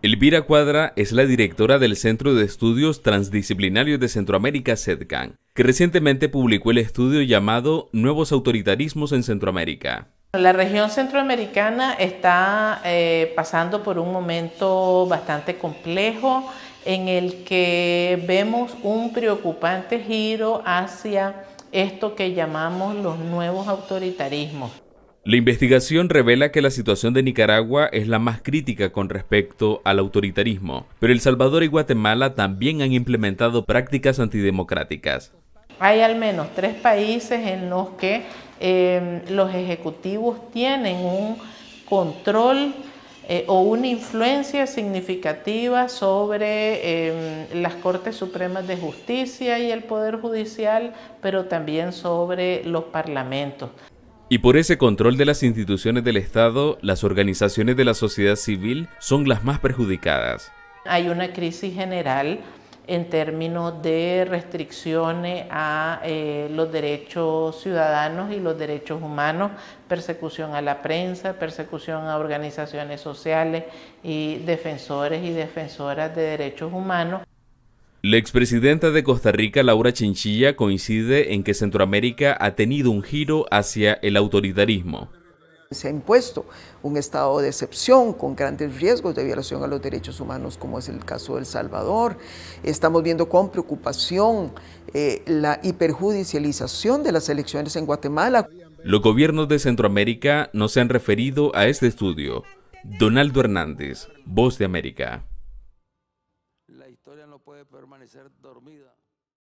Elvira Cuadra es la directora del Centro de Estudios Transdisciplinarios de Centroamérica, CEDCAN, que recientemente publicó el estudio llamado Nuevos autoritarismos en Centroamérica. La región centroamericana está eh, pasando por un momento bastante complejo en el que vemos un preocupante giro hacia esto que llamamos los nuevos autoritarismos. La investigación revela que la situación de Nicaragua es la más crítica con respecto al autoritarismo, pero El Salvador y Guatemala también han implementado prácticas antidemocráticas. Hay al menos tres países en los que em, los ejecutivos tienen un control eh, o una influencia significativa sobre em, las Cortes Supremas de Justicia y el Poder Judicial, pero también sobre los parlamentos. Y por ese control de las instituciones del Estado, las organizaciones de la sociedad civil son las más perjudicadas. Hay una crisis general en términos de restricciones a eh, los derechos ciudadanos y los derechos humanos, persecución a la prensa, persecución a organizaciones sociales y defensores y defensoras de derechos humanos. La expresidenta de Costa Rica, Laura Chinchilla, coincide en que Centroamérica ha tenido un giro hacia el autoritarismo. Se ha impuesto un estado de excepción con grandes riesgos de violación a los derechos humanos, como es el caso de El Salvador. Estamos viendo con preocupación eh, la hiperjudicialización de las elecciones en Guatemala. Los gobiernos de Centroamérica no se han referido a este estudio. Donaldo Hernández, Voz de América la historia no puede permanecer dormida.